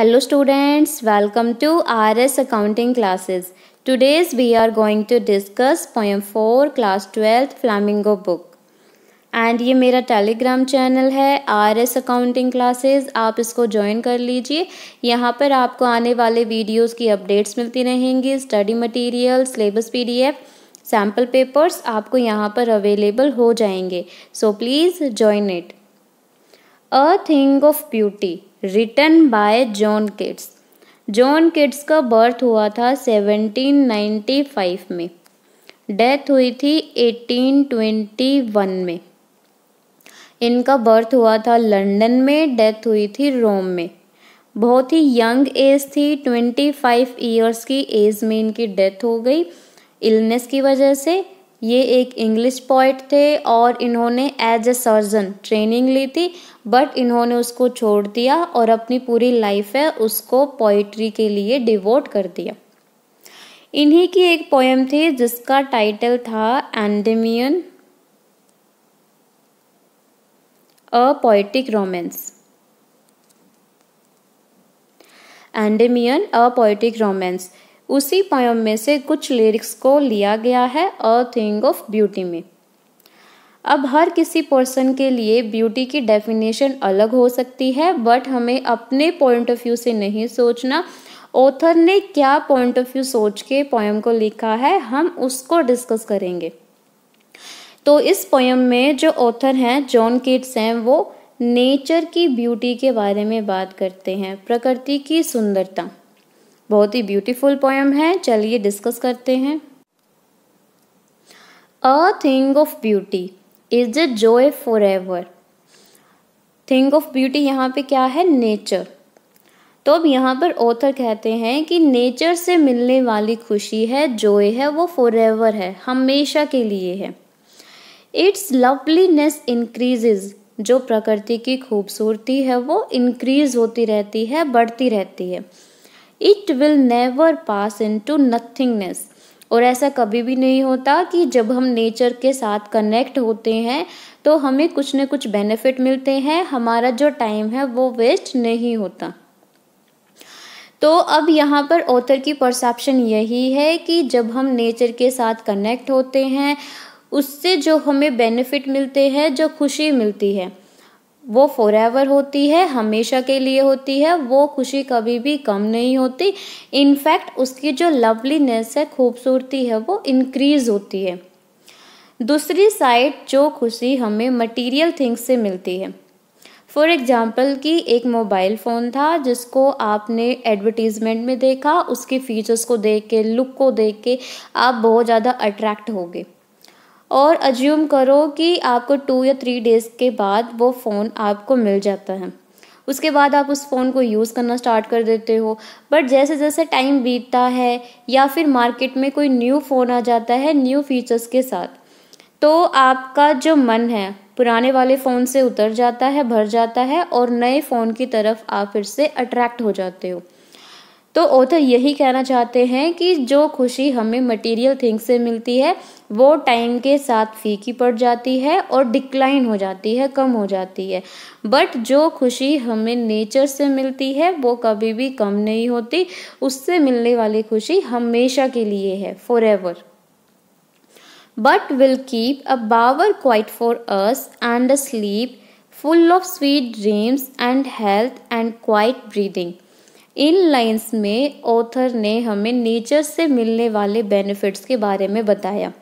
Hello students, welcome to RS Accounting classes. Today's we are going to discuss poem 4 class twelfth Flamingo book. And ये मेरा Telegram channel है R S accounting classes आप इसको join कर लीजिए यहाँ पर आपको आने वाले वीडियोस की अपडेट्स मिलती रहेंगी study material syllabus PDF sample papers आपको यहाँ पर अवेलेबल हो जाएंगे so please join it a thing of beauty written by John Keats John Keats का बर्थ हुआ था 1795 में डेथ हुई थी 1821 में इनका बर्थ हुआ था लंदन में डेथ हुई थी रोम में बहुत ही यंग एज थी 25 इयर्स की एज में इनकी डेथ हो गई इलनेस की वजह से ये एक इंग्लिश पॉइट थे और इन्होंने एज अ सर्जन ट्रेनिंग ली थी बट इन्होंने उसको छोड़ दिया और अपनी पूरी लाइफ है उसको पोइट्री के लिए डिवोट कर दिया इन्हीं की एक पोएम थी जिसका टाइटल था Endymion a poetic romance Endymion a poetic romance उसी पोयम में से कुछ लिरिक्स को लिया गया है अ थिंग ऑफ ब्यूटी में अब हर किसी पर्सन के लिए ब्यूटी की डेफिनेशन अलग हो सकती है बट हमें अपने पॉइंट ऑफ व्यू से नहीं सोचना ऑथर ने क्या पॉइंट ऑफ व्यू सोच के पोएम को लिखा है हम उसको डिस्कस करेंगे तो इस पोएम में जो ऑथर हैं जॉन किट्स हैं वो नेचर की ब्यूटी के बारे में बात करते हैं प्रकृति की सुंदरता बहुत ही ब्यूटीफुल पोएम है चलिए डिस्कस करते हैं a thing of beauty is a joy for ever thing of beauty यहाँ पे क्या है नेचर तो अब यहाँ पर ऑथर कहते हैं कि नेचर से मिलने वाली खुशी है जॉय है वो फॉर एवर है हमेशा के लिए है इट्स लवलीनेस इंक्रीजेज जो प्रकृति की खूबसूरती है वो इंक्रीज होती रहती है बढ़ती रहती है it will never pass into nothingness और ऐसा कभी भी नहीं होता कि जब हम नेचर के साथ कनेक्ट होते हैं तो हमें कुछ न कुछ बेनिफिट मिलते हैं हमारा जो टाइम है वो वेस्ट नहीं होता तो अब यहाँ पर ऑथर की परसेप्शन यही है कि जब हम नेचर के साथ कनेक्ट होते हैं उससे जो हमें बेनिफिट मिलते हैं जो खुशी मिलती है वो फॉर एवर होती है हमेशा के लिए होती है वो खुशी कभी भी कम नहीं होती इनफैक्ट उसकी जो लवलीनेस है खूबसूरती है वो इनक्रीज होती है दूसरी साइड जो खुशी हमें मटीरियल थिंग्स से मिलती है फॉर एग्ज़ाम्पल कि एक मोबाइल फ़ोन था जिसको आपने एडवर्टीज़मेंट में देखा उसके फीचर्स को देख के लुक को देख के आप बहुत ज़्यादा अट्रैक्ट हो गए और अज्यूम करो कि आपको टू या थ्री डेज़ के बाद वो फ़ोन आपको मिल जाता है उसके बाद आप उस फ़ोन को यूज़ करना स्टार्ट कर देते हो बट जैसे जैसे टाइम बीतता है या फिर मार्केट में कोई न्यू फ़ोन आ जाता है न्यू फीचर्स के साथ तो आपका जो मन है पुराने वाले फ़ोन से उतर जाता है भर जाता है और नए फ़ोन की तरफ आप फिर से अट्रैक्ट हो जाते हो तो ऑथर यही कहना चाहते हैं कि जो खुशी हमें मटेरियल थिंग्स से मिलती है वो टाइम के साथ फीकी पड़ जाती है और डिक्लाइन हो जाती है कम हो जाती है बट जो खुशी हमें नेचर से मिलती है वो कभी भी कम नहीं होती उससे मिलने वाली खुशी हमेशा के लिए है for ever but will keep a bower quiet for us and a sleep full of sweet dreams and health and quiet breathing in lines में ऑथर ने हमें नेचर से मिलने वाले बेनिफिट्स के बारे में बताया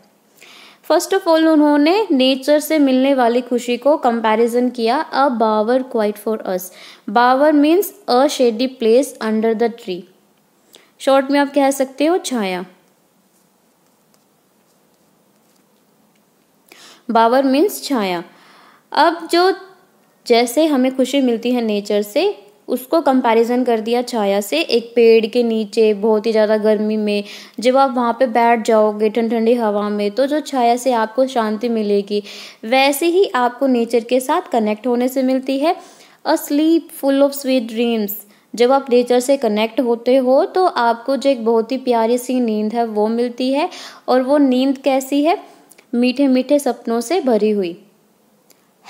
फर्स्ट ऑफ ऑल उन्होंने नेचर से मिलने वाली खुशी को कंपैरिजन किया a bower quiet for us bower means a shady place under the tree short में आप कह सकते हो छाया बावर मीन्स छाया अब जो जैसे हमें खुशी मिलती है नेचर से उसको कंपैरिजन कर दिया छाया से एक पेड़ के नीचे बहुत ही ज़्यादा गर्मी में जब आप वहाँ पे बैठ जाओगे ठंड ठंडी हवा में तो जो छाया से आपको शांति मिलेगी वैसे ही आपको नेचर के साथ कनेक्ट होने से मिलती है a sleep full of sweet dreams जब आप नेचर से कनेक्ट होते हो तो आपको जो एक बहुत ही प्यारी सी नींद है वो मिलती है और वो नींद कैसी है मीठे मीठे सपनों से भरी हुई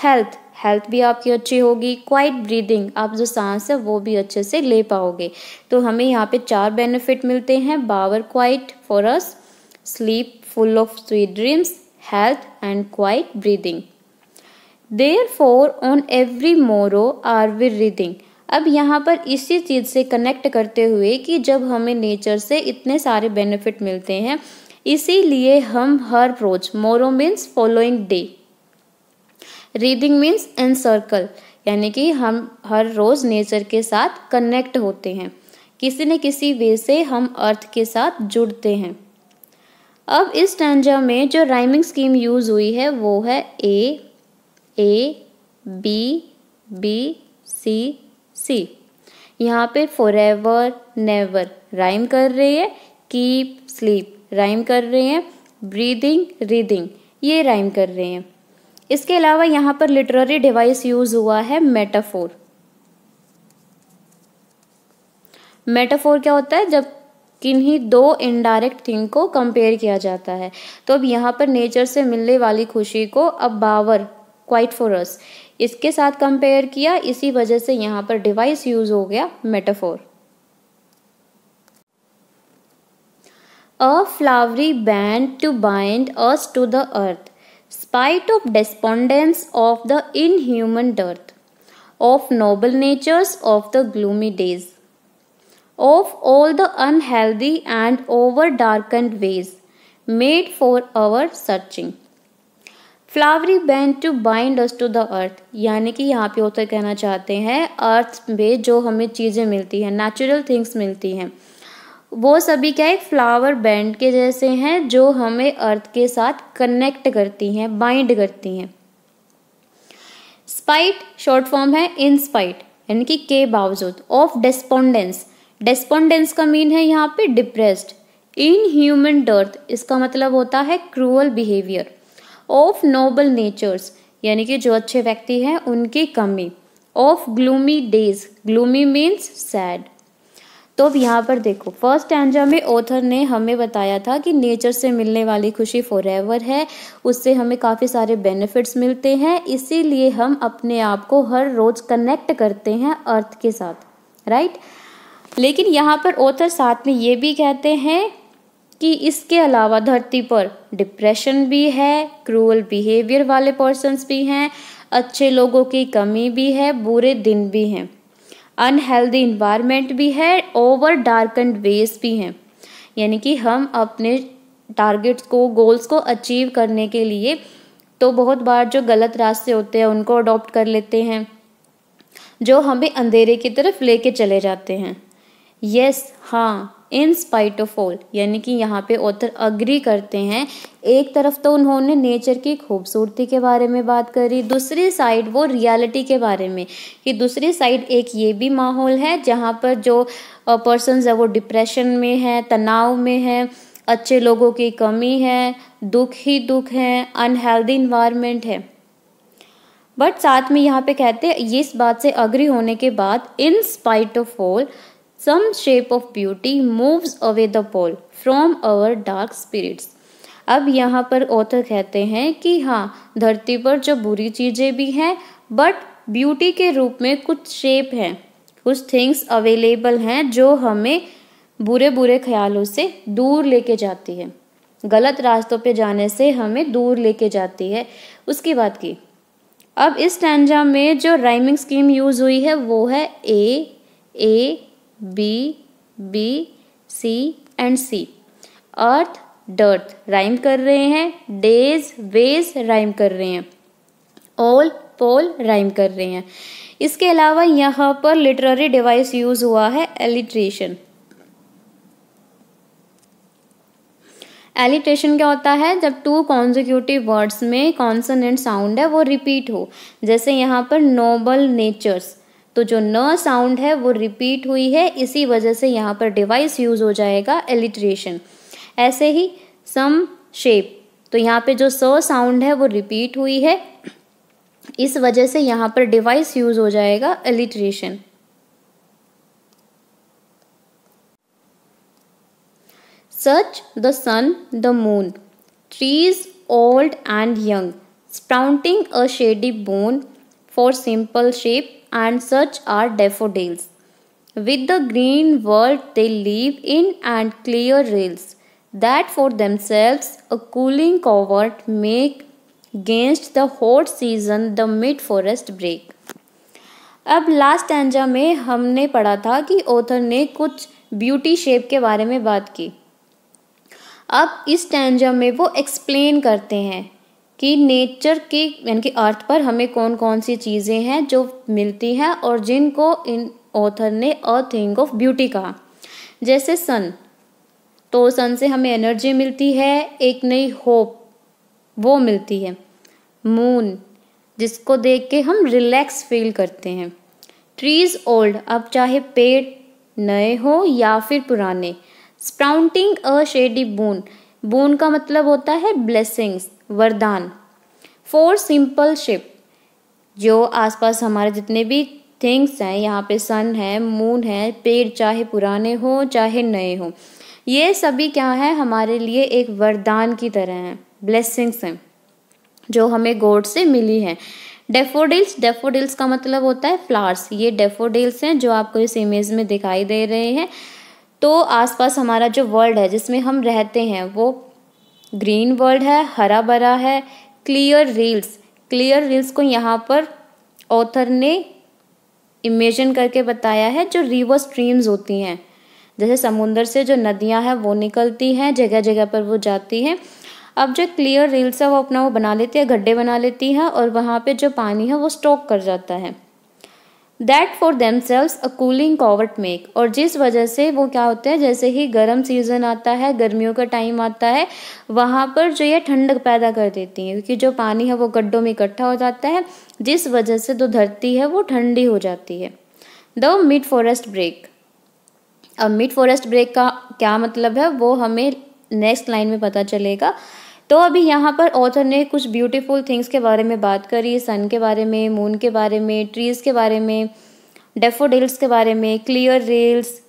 हेल्थ हेल्थ भी आपकी अच्छी होगी क्वाइट ब्रीदिंग आप जो सांस है वो भी अच्छे से ले पाओगे तो हमें यहाँ पे चार बेनिफिट मिलते हैं bower quiet for us sleep full of sweet dreams health and quiet breathing therefore on every morrow are we wreathing अब यहाँ पर इसी चीज़ से कनेक्ट करते हुए कि जब हमें नेचर से इतने सारे बेनिफिट मिलते हैं इसीलिए हम हर रोज morrow means following day wreathing means circle यानी कि हम हर रोज़ नेचर के साथ कनेक्ट होते हैं किसी न किसी वे से हम अर्थ के साथ जुड़ते हैं अब इस टेंजा में जो राइमिंग स्कीम यूज़ हुई है वो है A A B B C सी यहाँ पे फॉर एवर नेवर राइम कर रही है कीप स्लीप राइम कर रहे हैं ब्रीदिंग रीदिंग ये राइम कर रहे हैं इसके अलावा यहाँ पर लिटररी डिवाइस यूज हुआ है मेटाफोर मेटाफोर क्या होता है जब किन्हीं दो इनडायरेक्ट थिंग को कंपेयर किया जाता है तो अब यहाँ पर नेचर से मिलने वाली खुशी को अब बावर क्वाइट फॉर अस इसके साथ कंपेयर किया इसी वजह से यहाँ पर डिवाइस यूज हो गया metaphor a flowery band to bind us to the earth spite of despondence of the inhuman dearth, of noble natures of the gloomy days, of all the unhealthy and over darkened ways made for our searching. Flowery band to bind us to the earth यानी कि यहाँ पे होता कहना चाहते हैं अर्थ में जो हमें चीज़ें मिलती हैं नेचुरल थिंग्स मिलती हैं वो सभी क्या एक फ्लावर बैंड के जैसे हैं जो हमें अर्थ के साथ कनेक्ट करती हैं बाइंड करती हैं स्पाइट शॉर्ट फॉर्म है इन स्पाइट यानी कि के बावजूद ऑफ डेस्पोंडेंस डेस्पोंडेंस का मीन है यहाँ पे डिप्रेस्ड इन ह्यूमन डर्थ इसका मतलब होता है cruel behaviour of noble natures यानी कि जो अच्छे व्यक्ति हैं उनकी कमी of gloomy days gloomy means sad तो अब यहाँ पर देखो फर्स्ट एंजा में ऑथर ने हमें बताया था कि नेचर से मिलने वाली खुशी फॉर है उससे हमें काफ़ी सारे बेनिफिट्स मिलते हैं इसीलिए हम अपने आप को हर रोज़ कनेक्ट करते हैं अर्थ के साथ राइट लेकिन यहाँ पर ऑथर साथ में ये भी कहते हैं कि इसके अलावा धरती पर डिप्रेशन भी है क्रूअल बिहेवियर वाले पर्सनस भी हैं अच्छे लोगों की कमी भी है बुरे दिन भी हैं अनहेल्दी इन्वायरमेंट भी है ओवर डार्क एंड वेस्ट भी हैं यानी कि हम अपने टारगेट्स को गोल्स को अचीव करने के लिए तो बहुत बार जो गलत रास्ते होते हैं उनको अडॉप्ट कर लेते हैं जो हमें अंधेरे की तरफ लेके चले जाते हैं यस yes, हाँ इन स्पाइट ऑफ ऑल यानी कि यहाँ पे ऑथर अग्री करते हैं एक तरफ तो उन्होंने नेचर की खूबसूरती के बारे में बात करी दूसरी साइड वो रियलिटी के बारे में कि दूसरी साइड एक ये भी माहौल है जहाँ पर जो पर्सन है वो डिप्रेशन में है तनाव में है अच्छे लोगों की कमी है दुख ही दुख है अनहेल्दी इन्वायरमेंट है बट साथ में यहाँ पे कहते हैं इस बात से अग्री होने के बाद in spite of all some shape of beauty moves away the pall from our dark spirits अब यहाँ पर ऑथर कहते हैं कि हाँ धरती पर जो बुरी चीज़ें भी हैं बट ब्यूटी के रूप में कुछ शेप हैं कुछ थिंग्स अवेलेबल हैं जो हमें बुरे बुरे ख्यालों से दूर लेके जाती है गलत रास्तों पे जाने से हमें दूर लेके जाती है उसकी बात की अब इस टैंजा में जो राइमिंग स्कीम यूज़ हुई है वो है A A B B C and C earth dearth rhyme कर रहे हैं डेज वेज राइम कर रहे हैं ओल पोल राइम कर रहे हैं इसके अलावा यहाँ पर लिटरेरी डिवाइस यूज हुआ है एलिट्रेशन एलिट्रेशन क्या होता है जब टू कॉन्जिक्यूटिव वर्ड्स में कॉन्सनेंट साउंड है वो रिपीट हो जैसे यहाँ पर नोबल नेचर्स तो जो न साउंड है वो रिपीट हुई है इसी वजह से यहाँ पर डिवाइस यूज़ हो जाएगा एलिट्रेशन ऐसे ही सम शेप तो यहाँ पे जो स साउंड है वो रिपीट हुई है इस वजह से यहाँ पर डिवाइस यूज़ हो जाएगा alliteration such the sun the moon trees old and young sprouting a shady boon for simple sheep and such are daffodils. With the green world they live in and clear rills that for themselves a cooling covert make against the hot season the mid forest break. अब last stanza में हमने पढ़ा था कि author ने कुछ beauty shape के बारे में बात की अब इस स्टैंजा में वो एक्सप्लेन करते हैं कि नेचर की यानी कि अर्थ पर हमें कौन कौन सी चीज़ें हैं जो मिलती हैं और जिनको इन ऑथर ने अ थिंग ऑफ ब्यूटी कहा जैसे सन तो सन से हमें एनर्जी मिलती है एक नई होप वो मिलती है मून जिसको देख के हम रिलैक्स फील करते हैं ट्रीज ओल्ड अब चाहे पेड़ नए हो या फिर पुराने स्प्राउंटिंग अ शेडी बून बून का मतलब होता है ब्लेसिंग्स वरदान फोर सिंपल शिप जो आसपास हमारे जितने भी थिंग्स हैं यहाँ पे सन है मून है पेड़ चाहे पुराने हो चाहे नए हो ये सभी क्या है हमारे लिए एक वरदान की तरह हैं ब्लेसिंग्स हैं जो हमें गॉड से मिली है डेफोडिल्स डेफोडिल्स का मतलब होता है फ्लावर्स ये डेफोडिल्स हैं जो आपको इस इमेज में दिखाई दे रहे हैं तो आसपास हमारा जो वर्ल्ड है जिसमें हम रहते हैं वो ग्रीन वर्ल्ड है हरा भरा है क्लियर रील्स क्लियर रील्स को यहाँ पर ऑथर ने इमेजिन करके बताया है जो रिवर स्ट्रीम्स होती हैं जैसे समुंदर से जो नदियाँ हैं वो निकलती हैं जगह जगह पर वो जाती हैं अब जो क्लियर रील्स है वो अपना वो बना लेती है गड्ढे बना लेती है और वहाँ पे जो पानी है वो स्टॉक कर जाता है that for themselves a cooling covert make और जिस वजह से वो क्या होते हैं जैसे ही गर्म सीजन आता है गर्मियों का टाइम आता है वहाँ पर जो ये ठंडक पैदा कर देती हैं क्योंकि जो पानी है वो गड्ढों में इकट्ठा हो जाता है जिस वजह से जो धरती है वो ठंडी हो जाती है द मिड फॉरेस्ट ब्रेक अब मिड फॉरेस्ट ब्रेक का क्या मतलब है वो हमें नेक्स्ट लाइन में पता चलेगा तो अभी यहाँ पर ऑथर ने कुछ ब्यूटीफुल थिंग्स के बारे में बात करी सन के बारे में मून के बारे में ट्रीज़ के बारे में डेफोडिल्स के बारे में क्लियर रेल्स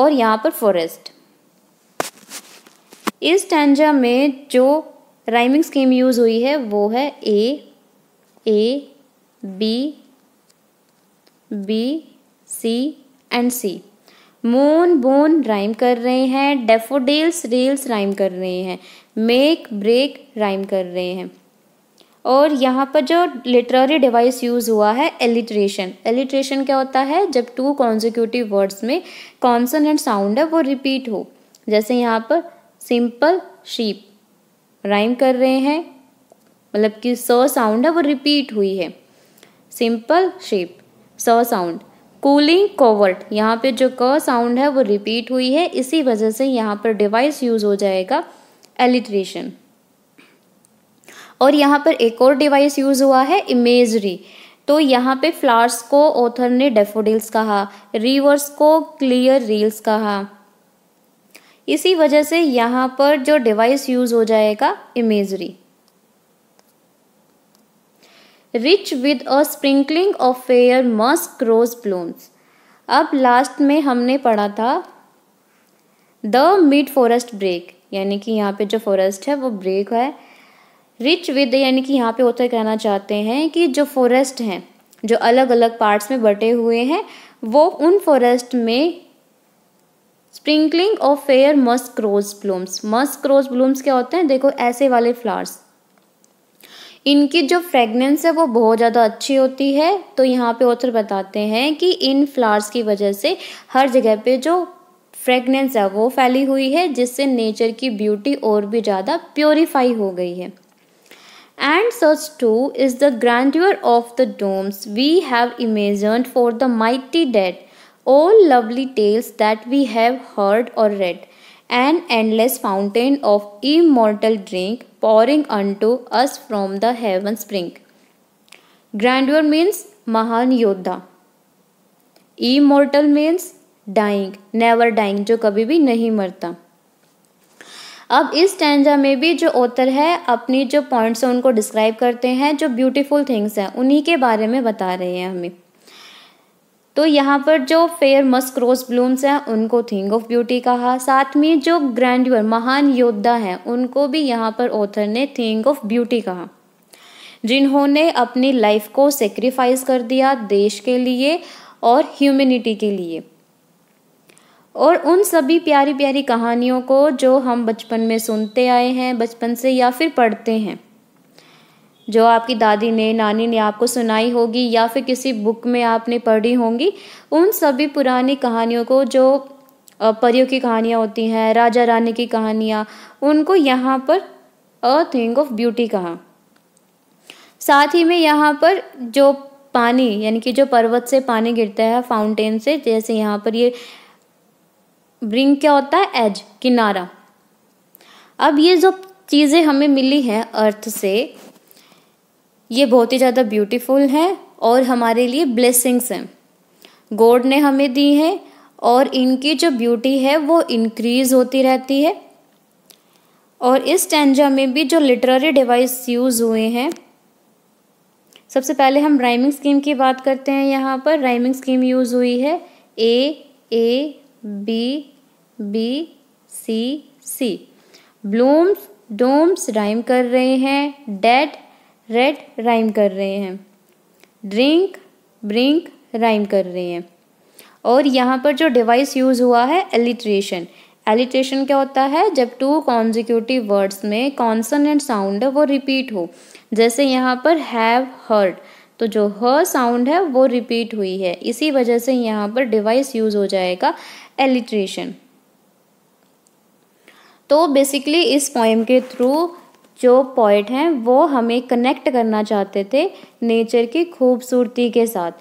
और यहाँ पर फॉरेस्ट इस टेंजा में जो राइमिंग स्कीम यूज़ हुई है वो है A A B B C and C moon boon rhyme कर रहे हैं डेफोडिल्स रेल्स राइम कर रहे हैं मेक ब्रेक राइम कर रहे हैं और यहाँ पर जो लिटरेरी डिवाइस यूज़ हुआ है एलिट्रेशन एलिट्रेशन क्या होता है जब टू कॉन्जिक्यूटिव वर्ड्स में कॉन्सनेंट साउंड है वो रिपीट हो जैसे यहाँ पर सिंपल शीप राइम कर रहे हैं मतलब कि स साउंड है वो रिपीट हुई है simple sheep s sound cooling covert यहाँ पे जो क साउंड है वो रिपीट हुई है इसी वजह से यहाँ पर डिवाइस यूज़ हो जाएगा एलिट्रेशन और यहाँ पर एक और डिवाइस यूज हुआ है इमेजरी तो यहाँ पे फ्लावर्स को ऑथर ने डेफोडिल्स कहा रिवर्स को क्लियर रील्स कहा इसी वजह से यहाँ पर जो डिवाइस यूज हो जाएगा imagery rich with a sprinkling of fair musk rose blooms अब लास्ट में हमने पढ़ा था द मिड फॉरेस्ट ब्रेक यानी कि यहाँ पे जो फॉरेस्ट है वो ब्रेक है रिच विद यानी कि यहाँ पे होता कहना चाहते हैं कि जो फॉरेस्ट हैं जो अलग अलग पार्ट्स में बटे हुए हैं वो उन फॉरेस्ट में sprinkling of fair musk rose blooms musk rose blooms क्या होते हैं देखो ऐसे वाले फ्लावर्स इनकी जो फ्रेगनेंस है वो बहुत ज़्यादा अच्छी होती है तो यहाँ पे ऑथर बताते हैं कि इन फ्लावर्स की वजह से हर जगह पे जो फ्रेगनेंस है वो फैली हुई है जिससे नेचर की ब्यूटी और भी ज़्यादा प्योरीफाई हो गई है And such too is the grandeur of the domes we have imagined for the mighty dead, all lovely tales that we have heard or read, an endless fountain of immortal drink pouring unto us from the heaven spring. Grandeur means Mahan Yoddha. Immortal means dying never dying जो कभी भी नहीं मरता अब इस टेंजा में भी जो ऑथर है अपनी जो पॉइंट्स उनको डिस्क्राइब करते हैं जो ब्यूटीफुल थिंग्स हैं उन्हीं के बारे में बता रहे हैं हमें तो यहाँ पर जो फेयर मस्क रोज ब्लूम्स हैं उनको थिंग ऑफ ब्यूटी कहा साथ में जो ग्रैंडर महान योद्धा हैं उनको भी यहाँ पर ऑथर ने थिंग ऑफ ब्यूटी कहा जिन्होंने अपनी लाइफ को सेक्रीफाइस कर दिया देश के लिए और ह्यूमिनिटी के लिए और उन सभी प्यारी प्यारी कहानियों को जो हम बचपन में सुनते आए हैं बचपन से या फिर पढ़ते हैं जो आपकी दादी ने नानी ने आपको सुनाई होगी या फिर किसी बुक में आपने पढ़ी होंगी उन सभी पुरानी कहानियों को जो परियों की कहानियाँ होती हैं राजा रानी की कहानियाँ उनको यहाँ पर अ थिंग ऑफ ब्यूटी कहा साथ ही में यहाँ पर जो पानी यानी कि जो पर्वत से पानी गिरता है फाउंटेन से जैसे यहाँ पर ये ब्रिंग क्या होता है एज किनारा अब ये जो चीज़ें हमें मिली हैं अर्थ से ये बहुत ही ज़्यादा ब्यूटीफुल हैं और हमारे लिए ब्लेसिंग्स हैं गॉड ने हमें दी हैं और इनकी जो ब्यूटी है वो इंक्रीज होती रहती है और इस टेंजा में भी जो लिटरेरी डिवाइस यूज़ हुए हैं सबसे पहले हम राइमिंग स्कीम की बात करते हैं यहाँ पर राइमिंग स्कीम यूज़ हुई है A A B B C C blooms dooms rhyme कर रहे हैं डेड रेड राइम कर रहे हैं ड्रिंक ब्रिंक राइम कर रहे हैं और यहाँ पर जो डिवाइस यूज़ हुआ है एलिट्रेशन एलिट्रेशन क्या होता है जब टू कॉन्जिक्यूटिव वर्ड्स में कॉन्सन एंड साउंड है वो रिपीट हो जैसे यहाँ पर हैव हर्ड तो जो ह साउंड है वो रिपीट हुई है इसी वजह से यहाँ पर डिवाइस यूज़ हो जाएगा एलिट्रेशन तो बेसिकली इस पोएम के थ्रू जो पोइट हैं वो हमें कनेक्ट करना चाहते थे नेचर की खूबसूरती के साथ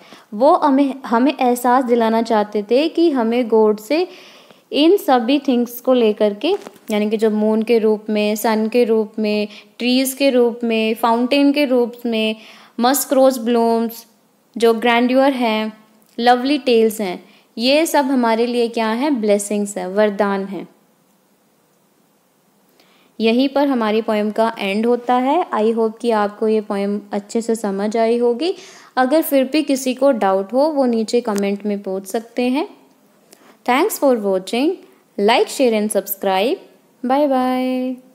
वो हमें हमें एहसास दिलाना चाहते थे कि हमें गॉड से इन सभी थिंग्स को लेकर के यानी कि जो मून के रूप में सन के रूप में ट्रीज़ के रूप में फाउंटेन के रूप में मस्क रोज ब्लूम्स जो ग्रैंड्यूअर हैं लवली टेल्स हैं ये सब हमारे लिए क्या हैं ब्लेसिंग्स हैं वरदान हैं यहीं पर हमारी पोएम का एंड होता है आई होप कि आपको ये पोएम अच्छे से समझ आई होगी अगर फिर भी किसी को डाउट हो वो नीचे कमेंट में पूछ सकते हैं thanks for watching like share and subscribe bye bye